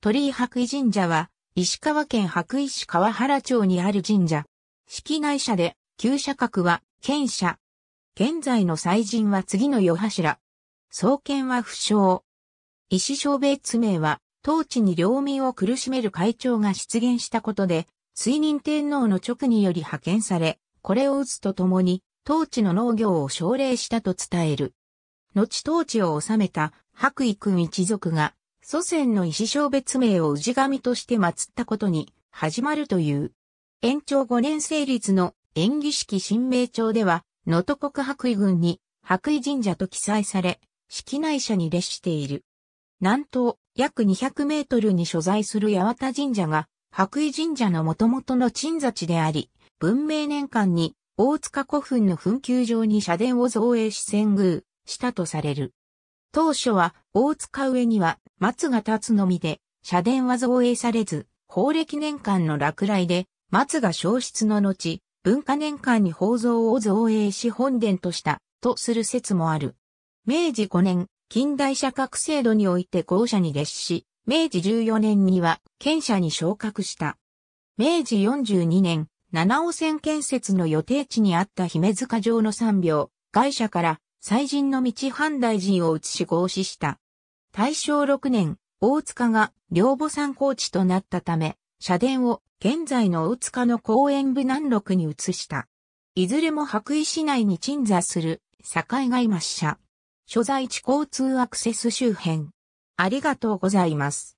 鳥居白衣神社は、石川県白衣市川原町にある神社。式内社で、旧社格は、県社。現在の祭神は次の世柱。創建は不詳。石小別名は、当地に領民を苦しめる会長が出現したことで、水任天皇の直により派遣され、これを打つとともに、当地の農業を奨励したと伝える。後当地を治めた白衣君一族が祖先の石小別名を氏神として祀ったことに始まるという。延長5年成立の演技式新名帳では、能登国白衣軍に白衣神社と記載され、式内社に列している。南東約200メートルに所在する八幡神社が白衣神社の元々の鎮座地であり、文明年間に大塚古墳の墳丘上に社殿を造営し遷宮したとされる。当初は大塚上には松が立つのみで、社殿は造営されず、法暦年間の落雷で松が消失の後、文化年間に宝蔵を造営し本殿としたとする説もある。明治5年、近代社格制度において校舎に列し、明治14年には県舎に昇格した。明治42年、七尾線建設の予定地にあった姫塚城の3秒、外社から祭神の道半大臣を移し合祀した。大正6年、大塚が両母参考地となったため、社殿を現在の大塚の公園部南麓に移した。いずれも白衣市内に鎮座する境外抹社。所在地交通アクセス周辺。ありがとうございます。